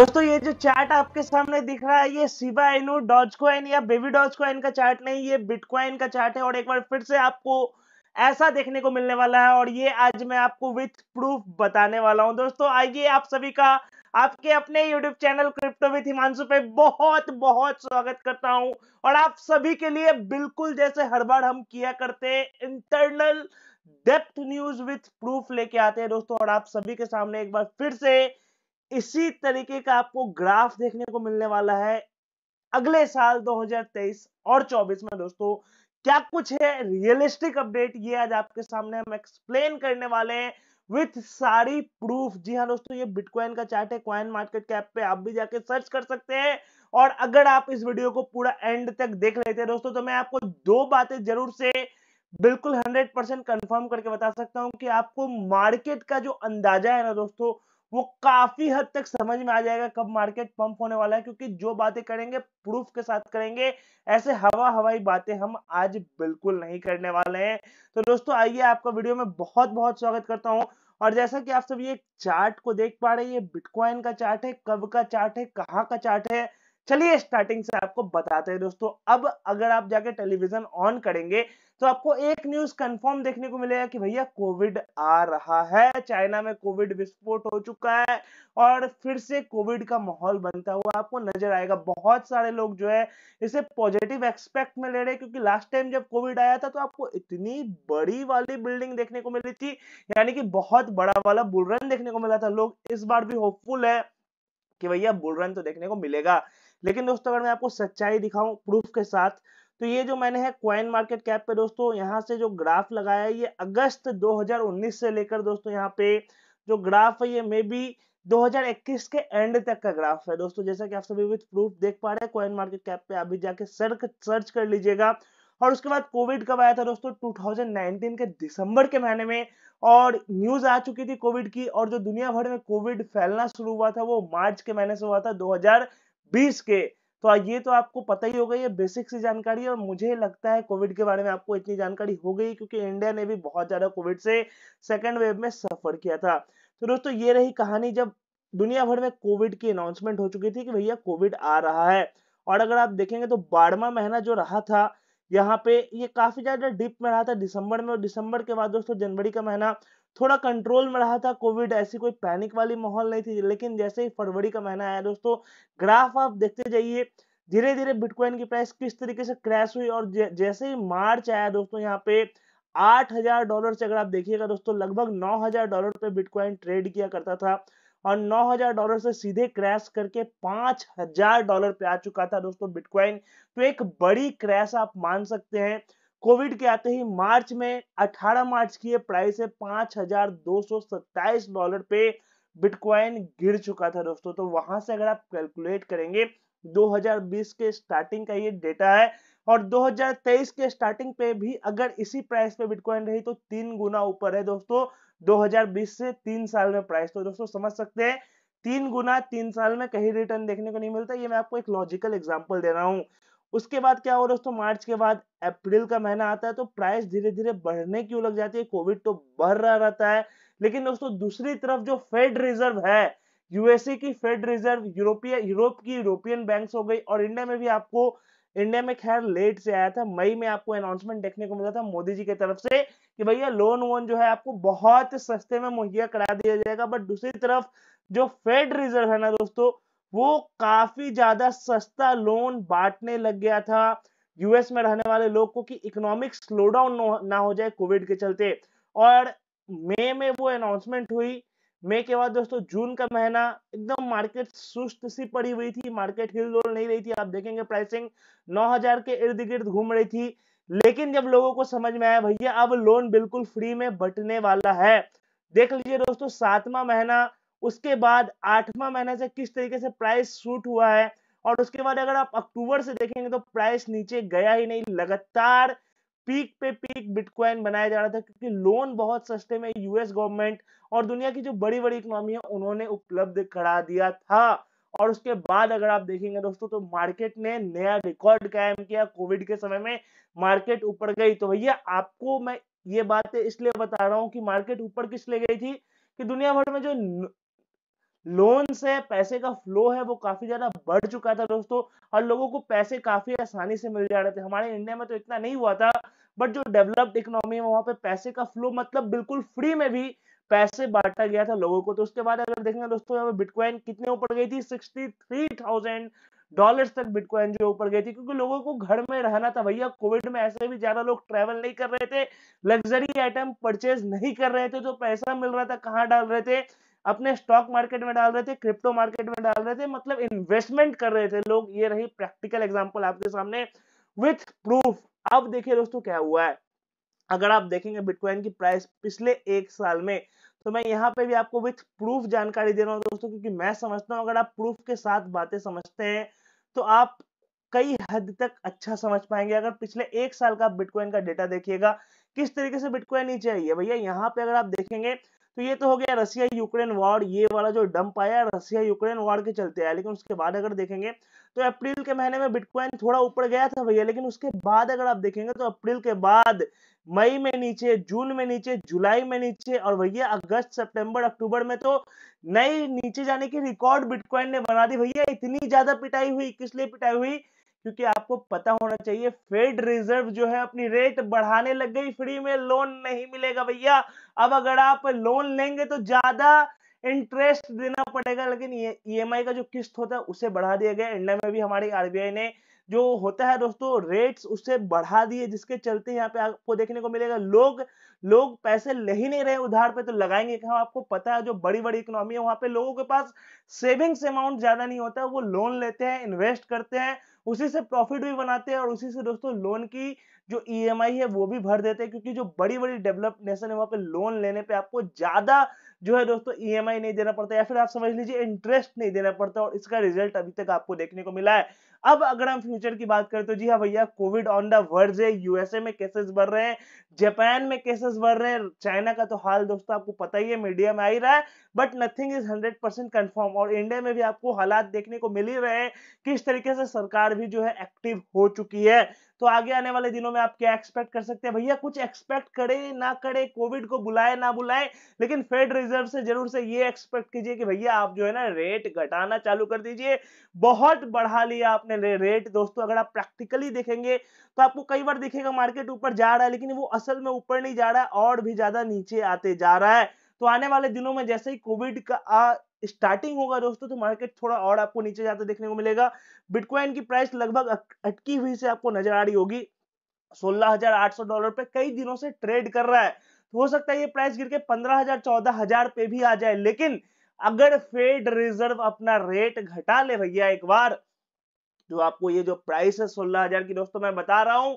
दोस्तों ये जो चार्ट आपके सामने दिख रहा है ये सिवा एनू डॉज कॉइन या बेबी डॉज कॉइन का चार्ट नहीं ये बिटकॉइन का चार्ट है और एक बार फिर से आपको ऐसा देखने को मिलने वाला है और ये आज मैं आपको विथ प्रूफ बताने वाला हूं दोस्तों आइए आप सभी का आपके अपने YouTube channel crypto with Himanshu पे बहुत बहुत स्वागत करता हूं और आप सभी के लिए बिल्कुल जैसे हर बार हम किया करते internal depth news with proof लेके आते हैं दोस्तों और आप सभी के सामने एक बार फिर से इसी तरीके का आपको ग्राफ देखने को मिलने वाला है अगले साल 2023 और 24 में दोस्तों क्या कुछ है रियलिस्टिक अपडेट ये आज आपके सामने हम एक्सप्लेन करने वाले हैं विथ सारी प्रूफ जी हाँ दोस्तों ये बिटकॉइन का चार्ट है क्वाइन मार्केट कैप पे आप भी जाके सर्च कर सकते हैं और अगर आप इस वीडियो को पूरा एंड तक देख रहे थे दोस्तों तो मैं आपको दो बातें जरूर से बिल्कुल 100 परसेंट कन्फर्म करके बता सकता हूं कि आपको मार्केट का जो अंदाजा है ना दोस्तों वो काफी हद तक समझ में आ जाएगा कब मार्केट पंप होने वाला है क्योंकि जो बातें करेंगे प्रूफ के साथ करेंगे ऐसे हवा हवाई बातें हम आज बिल्कुल नहीं करने वाले हैं तो दोस्तों आइए आपका वीडियो में बहुत बहुत स्वागत करता हूँ और जैसा कि आप सब ये चार्ट को देख पा रहे हैं ये बिटकॉइन का चार्ट है कब का चार्ट है कहाँ का चार्ट है चलिए स्टार्टिंग से आपको बताते हैं दोस्तों अब अगर आप जाके टेलीविजन ऑन करेंगे तो आपको एक न्यूज कंफर्म देखने को मिलेगा कि भैया कोविड आ रहा है चाइना में कोविड विस्फोट हो चुका है और फिर से कोविड का माहौल बनता हुआ आपको नजर आएगा बहुत सारे लोग जो है इसे पॉजिटिव एक्सपेक्ट में ले रहे हैं क्योंकि लास्ट टाइम जब कोविड आया था तो आपको इतनी बड़ी वाली बिल्डिंग देखने को मिली थी यानी कि बहुत बड़ा वाला बुलरन देखने को मिला था लोग इस बार भी होपफुल है कि भैया बुलरन तो देखने को मिलेगा लेकिन दोस्तों अगर मैं आपको सच्चाई दिखाऊं प्रूफ के साथ तो ये जो मैंने है क्वाइन मार्केट कैप पे दोस्तों यहाँ से जो ग्राफ लगाया है ये अगस्त 2019 से लेकर दोस्तों यहाँ पे जो ग्राफ है ये मे बी 2021 के एंड तक का ग्राफ है दोस्तों जैसा कि आप सभी विथ प्रूफ देख पा रहे हैं क्वाइन मार्केट कैप पे अभी जाके सर्च सर्च कर लीजिएगा और उसके बाद कोविड कब आया था दोस्तों 2019 के दिसंबर के महीने में और न्यूज आ चुकी थी कोविड की और जो दुनिया भर में कोविड फैलना शुरू हुआ था वो मार्च के महीने से हुआ था बीस के तो ये तो आपको पता ही होगा ये बेसिक सी जानकारी है और मुझे लगता है कोविड के बारे में आपको इतनी जानकारी हो गई क्योंकि इंडिया ने भी बहुत ज्यादा कोविड से सेकेंड वेव में सफर किया था तो दोस्तों ये रही कहानी जब दुनिया भर में कोविड की अनाउंसमेंट हो चुकी थी कि भैया कोविड आ रहा है और अगर आप देखेंगे तो बारहवा महीना जो रहा था यहाँ पे ये काफी ज्यादा डिप में रहा था दिसंबर में और दिसंबर के बाद दोस्तों जनवरी का महीना थोड़ा कंट्रोल में रहा था कोविड ऐसी कोई पैनिक वाली माहौल नहीं थी लेकिन जैसे ही फरवरी का महीना आया दोस्तों ग्राफ आप देखते जाइए धीरे धीरे बिटकॉइन की प्राइस किस तरीके से क्रैश हुई और जैसे ही मार्च आया दोस्तों यहाँ पे आठ हजार डॉलर से अगर आप देखिएगा दोस्तों लगभग नौ हजार डॉलर पे बिटकॉइन ट्रेड किया करता था और नौ हजार डॉलर से सीधे क्रैश करके पांच हजार डॉलर पे आ चुका था दोस्तों बिटकॉइन तो एक बड़ी क्रैश आप मान सकते हैं कोविड के आते ही मार्च में 18 मार्च की प्राइस है पांच डॉलर पे बिटकॉइन गिर चुका था दोस्तों तो वहां से अगर आप कैलकुलेट करेंगे 2020 के स्टार्टिंग का ये डेटा है और 2023 के स्टार्टिंग पे भी अगर इसी प्राइस पे बिटकॉइन रही तो तीन गुना ऊपर है दोस्तों 2020 से तीन साल में प्राइस तो दोस्तों समझ सकते हैं तीन गुना तीन साल में कहीं रिटर्न देखने को नहीं मिलता ये मैं आपको एक लॉजिकल एग्जाम्पल दे रहा हूँ उसके बाद क्या हो दोस्तों मार्च के बाद अप्रैल का महीना आता है तो प्राइस धीरे धीरे बढ़ने क्यों लग जाती है कोविड तो बढ़ रहा रहता है लेकिन दोस्तों दूसरी तरफ जो फेड रिजर्व है यूएसए की फेड रिजर्व यूरोपीय यूरोप की यूरोपियन बैंक हो गई और इंडिया में भी आपको इंडिया में खैर लेट से आया था मई में आपको अनाउंसमेंट देखने को मिला था मोदी जी की तरफ से कि भैया लोन वोन जो है आपको बहुत सस्ते में मुहैया करा दिया जाएगा बट दूसरी तरफ जो फेड रिजर्व है ना दोस्तों वो काफी ज्यादा सस्ता लोन बांटने लग गया था यूएस में रहने वाले लोग को कि इकोनॉमिक स्लोडाउन ना हो जाए कोविड के चलते और मई में वो अनाउंसमेंट हुई मई के बाद दोस्तों जून का महीना एकदम मार्केट सुस्त सी पड़ी हुई थी मार्केट हिल डोल नहीं रही थी आप देखेंगे प्राइसिंग 9000 के इर्द गिर्द घूम रही थी लेकिन जब लोगों को समझ में आया भैया अब लोन बिल्कुल फ्री में बटने वाला है देख लीजिए दोस्तों सातवा महीना उसके बाद आठवां महीना से किस तरीके से प्राइस शूट हुआ है और उसके बाद अगर आप अक्टूबर से देखेंगे तो प्राइस नीचे गया ही नहीं लगातार पीक पे पीक बिटकॉइन बनाया जा रहा था क्योंकि लोन बहुत सस्ते में यूएस गवर्नमेंट और दुनिया की जो बड़ी बड़ी इकोनॉमी है उन्होंने उपलब्ध करा दिया था और उसके बाद अगर आप देखेंगे दोस्तों तो मार्केट ने नया रिकॉर्ड कायम किया कोविड के समय में मार्केट ऊपर गई तो भैया आपको मैं ये बातें इसलिए बता रहा हूँ कि मार्केट ऊपर किस लिए गई थी कि दुनिया भर में जो लोन से पैसे का फ्लो है वो काफी ज्यादा बढ़ चुका था दोस्तों और लोगों को पैसे काफी आसानी से मिल जा रहे थे हमारे इंडिया में तो इतना नहीं हुआ था बट जो डेवलप्ड इकोनॉमी है वहां पे पैसे का फ्लो मतलब बिल्कुल फ्री में भी पैसे बांटा गया था लोगों को तो उसके बाद अगर देखेंगे दोस्तों यहाँ पे बिटकॉइन कितने ऊपर गई थी सिक्सटी थ्री थाउजेंड डॉलर तक बिटकॉइन जो ऊपर गई थी क्योंकि लोगों को घर में रहना था भैया कोविड में ऐसे भी ज्यादा लोग ट्रेवल नहीं कर रहे थे लग्जरी आइटम परचेज नहीं कर रहे थे तो पैसा मिल रहा था कहाँ डाल रहे थे अपने स्टॉक मार्केट में डाल रहे थे क्रिप्टो मार्केट में डाल रहे थे मतलब इन्वेस्टमेंट कर रहे थे लोग ये रही प्रैक्टिकल एग्जाम्पल आपके सामने विथ प्रूफ अब देखिए दोस्तों क्या हुआ है अगर आप देखेंगे बिटकॉइन की प्राइस पिछले एक साल में तो मैं यहाँ पे भी आपको विथ प्रूफ जानकारी दे रहा हूँ दोस्तों क्योंकि मैं समझता हूँ अगर आप प्रूफ के साथ बातें समझते हैं तो आप कई हद तक अच्छा समझ पाएंगे अगर पिछले एक साल का बिटकॉइन का डेटा देखिएगा किस तरीके से बिटकॉइन नीचे आई है भैया यहाँ पे अगर आप देखेंगे तो ये तो हो गया रसिया यूक्रेन वॉर ये वाला जो डंप आया रसिया यूक्रेन वॉर के चलते आया लेकिन उसके बाद अगर देखेंगे तो अप्रैल के महीने में बिटकॉइन थोड़ा ऊपर गया था भैया लेकिन उसके बाद अगर आप देखेंगे तो अप्रैल के बाद मई में नीचे जून में नीचे जुलाई में नीचे और भैया अगस्त सितंबर अक्टूबर में तो नए नीचे जाने की रिकॉर्ड बिटकॉइन ने बना दी भैया इतनी ज्यादा पिटाई हुई किस लिए पिटाई हुई क्योंकि आपको पता होना चाहिए फेड रिजर्व जो है अपनी रेट बढ़ाने लग गई फ्री में लोन नहीं मिलेगा भैया अब अगर आप लोन लेंगे तो ज्यादा इंटरेस्ट देना पड़ेगा लेकिन ई एम e का जो किस्त होता है उसे बढ़ा दिया गया इंडिया में भी हमारी आरबीआई ने जो होता है दोस्तों रेट्स उससे बढ़ा दिए जिसके चलते यहाँ पे आपको देखने को मिलेगा लोग लोग पैसे ले ही नहीं रहे उधार पे तो लगाएंगे कहा आपको पता है जो बड़ी बड़ी इकोनॉमी है वहाँ पे लोगों के पास सेविंग्स अमाउंट ज़्यादा नहीं होता वो लोन लेते हैं इन्वेस्ट करते हैं उसी से प्रॉफिट भी बनाते हैं और उसी से दोस्तों लोन की जो ई e है वो भी भर देते हैं क्योंकि जो बड़ी बड़ी डेवलप नेशन है वहाँ पे लोन लेने पे आपको ज़्यादा जो है दोस्तों ई e नहीं देना पड़ता या फिर आप समझ लीजिए इंटरेस्ट नहीं देना पड़ता और इसका रिजल्ट अभी तक आपको देखने को मिला है अब अगर हम फ्यूचर की बात करें तो जी हाँ भैया कोविड ऑन द वर्ज है यूएसए में केसेस बढ़ रहे हैं जापान में केसेस बढ़ रहे हैं चाइना का तो हाल दोस्तों आपको पता ही है मीडिया में आ ही रहा है but nothing is hundred percent confirm और इंडिया में भी आपको हालात देखने को मिल ही रहे हैं किस तरीके से सरकार भी जो है एक्टिव हो चुकी है तो आगे आने वाले दिनों में आप क्या एक्सपेक्ट कर सकते हैं भैया कुछ एक्सपेक्ट करे ना करे कोविड को बुलाए ना बुलाए लेकिन फेड रिजर्व से जरूर से ये एक्सपेक्ट कीजिए कि भैया आप जो है ना रेट घटाना चालू कर दीजिए बहुत बढ़ा लिया आपने अपने रेट दोस्तों अगर आप प्रैक्टिकली देखेंगे तो आपको कई बार दिखेगा मार्केट ऊपर जा रहा है लेकिन वो असल में ऊपर नहीं जा रहा है और भी ज्यादा नीचे आते जा रहा है तो आने वाले दिनों में जैसे ही कोविड का स्टार्टिंग होगा दोस्तों तो मार्केट थोड़ा और आपको नीचे जाते देखने को मिलेगा बिटकॉइन की प्राइस लगभग अटकी हुई से आपको नजर आ रही होगी 16,800 डॉलर पे कई दिनों से ट्रेड कर रहा है तो हो सकता है ये प्राइस गिर के 15,000 14,000 पे भी आ जाए लेकिन अगर फेड रिजर्व अपना रेट घटा ले भैया एक बार जो आपको ये जो प्राइस है सोलह हजार की दोस्तों मैं बता रहा हूँ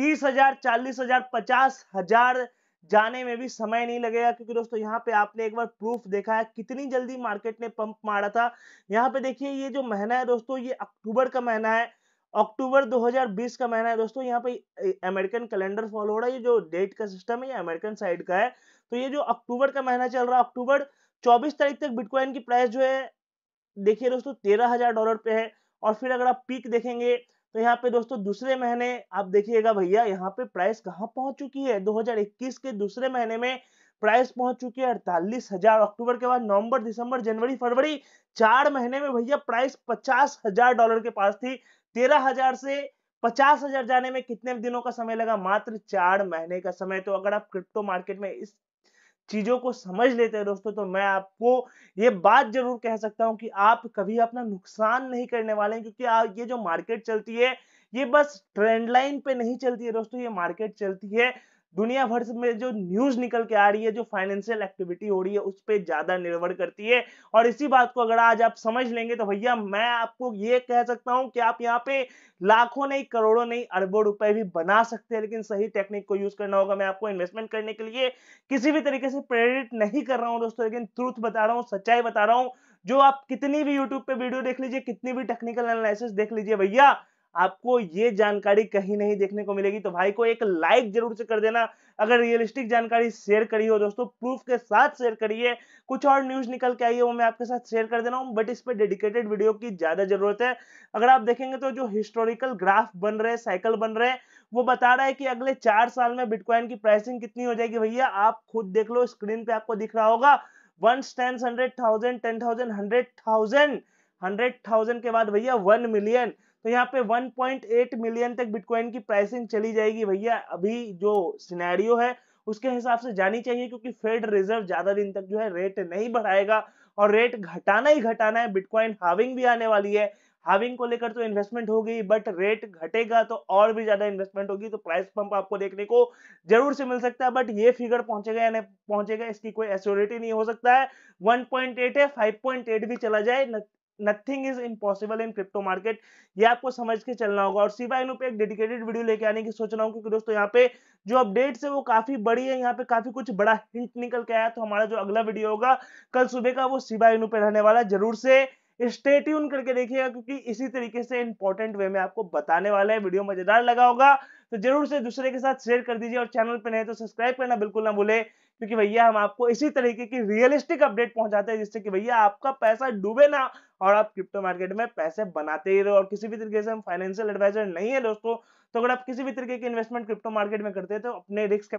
तीस हजार चालीस हजार पचास हजार जाने में भी समय नहीं लगेगा क्योंकि दोस्तों यहाँ पे आपने एक बार प्रूफ देखा है कितनी जल्दी मार्केट ने पंप मारा था यहाँ पे देखिए ये जो महीना है दोस्तों ये अक्टूबर का महीना है अक्टूबर 2020 का महीना है दोस्तों यहाँ पे अमेरिकन कैलेंडर फॉलो हो रहा है ये जो डेट का सिस्टम है ये अमेरिकन साइड का है तो ये जो अक्टूबर का महीना चल रहा है अक्टूबर 24 तारीख तक बिटकॉइन की प्राइस जो है देखिए दोस्तों तेरह हजार डॉलर पे है और फिर अगर आप पीक देखेंगे तो यहाँ पे दोस्तों दूसरे महीने आप देखिएगा भैया यहाँ पे प्राइस कहाँ पहुंच चुकी है 2021 के दूसरे महीने में प्राइस पहुंच चुकी है अड़तालीस हजार अक्टूबर के बाद नवंबर दिसंबर जनवरी फरवरी चार महीने में भैया प्राइस पचास हजार डॉलर के पास थी तेरह हजार से पचास हजार जाने में कितने दिनों का समय लगा मात्र चार महीने का समय तो अगर आप क्रिप्टो मार्केट में इस चीजों को समझ लेते हैं दोस्तों तो मैं आपको ये बात जरूर कह सकता हूं कि आप कभी अपना नुकसान नहीं करने वाले क्योंकि ये जो मार्केट चलती है ये बस ट्रेंड लाइन पे नहीं चलती है दोस्तों ये मार्केट चलती है दुनिया भर में जो न्यूज निकल के आ रही है जो फाइनेंशियल एक्टिविटी हो रही है उस पर ज्यादा निर्भर करती है और इसी बात को अगर आज आप समझ लेंगे तो भैया मैं आपको ये कह सकता हूं कि आप यहाँ पे लाखों नहीं करोड़ों नहीं अरबों रुपए भी बना सकते हैं लेकिन सही टेक्निक को यूज करना होगा मैं आपको इन्वेस्टमेंट करने के लिए किसी भी तरीके से प्रेरित नहीं कर रहा हूँ दोस्तों लेकिन ट्रूथ बता रहा हूँ सच्चाई बता रहा हूँ जो आप कितनी भी यूट्यूब पे वीडियो देख लीजिए कितनी भी टेक्निकल एनालिसिस देख लीजिए भैया आपको ये जानकारी कहीं नहीं देखने को मिलेगी तो भाई को एक लाइक जरूर से कर देना अगर रियलिस्टिक जानकारी शेयर करी हो दोस्तों प्रूफ के साथ शेयर करिए कुछ और न्यूज निकल के आई है वो मैं आपके साथ शेयर कर देना हूँ बट इस पर डेडिकेटेड वीडियो की ज्यादा जरूरत है अगर आप देखेंगे तो जो हिस्टोरिकल ग्राफ बन रहे साइकिल बन रहे वो बता रहा है कि अगले चार साल में बिटकॉइन की प्राइसिंग कितनी हो जाएगी भैया आप खुद देख लो स्क्रीन पे आपको दिख रहा होगा one ten hundred thousand ten thousand hundred thousand hundred thousand के बाद भैया वन मिलियन तो यहाँ पे 1.8 मिलियन तक बिटकॉइन की प्राइसिंग चली जाएगी भैया अभी जो सिनेरियो है उसके हिसाब से जानी चाहिए क्योंकि फेड रिजर्व ज्यादा दिन तक जो है रेट नहीं बढ़ाएगा और रेट घटाना ही घटाना है बिटकॉइन हाविंग भी आने वाली है हाविंग को लेकर तो इन्वेस्टमेंट होगी बट रेट घटेगा तो और भी ज्यादा इन्वेस्टमेंट होगी तो प्राइस पंप आपको देखने को जरूर से मिल सकता है बट ये फिगर पहुंचेगा या नहीं पहुंचेगा इसकी कोई एस्योरिटी नहीं हो सकता है 1.8 है 5.8 भी चला जाए nothing is impossible in crypto market ये आपको समझ के चलना होगा और सिवाय पे एक डेडिकेटेड वीडियो लेके आने की सोच रहा हूँ क्योंकि दोस्तों यहाँ पे जो अपडेट्स है वो काफी बड़ी है यहाँ पे काफी कुछ बड़ा हिंट निकल के आया तो हमारा जो अगला वीडियो होगा कल सुबह का वो सिवाय पे रहने वाला जरूर से स्टे करके देखिएगा क्योंकि इसी तरीके से इंपॉर्टेंट वे में आपको बताने वाला है वीडियो मजेदार लगा होगा तो जरूर से दूसरे के साथ शेयर कर दीजिए और चैनल पर नहीं तो सब्सक्राइब करना बिल्कुल ना भूले क्योंकि भैया हम आपको इसी तरीके की रियलिस्टिक अपडेट पहुंचाते हैं जिससे कि भैया आपका पैसा डूबे ना और आप क्रिप्टो मार्केट में पैसे बनाते ही रहो और किसी भी तरीके से हम फाइनेंशियल एडवाइजर नहीं है दोस्तों तो अगर आप किसी भी तरीके की इन्वेस्टमेंट क्रिप्टो मार्केट में करते हैं तो अपने रिस्क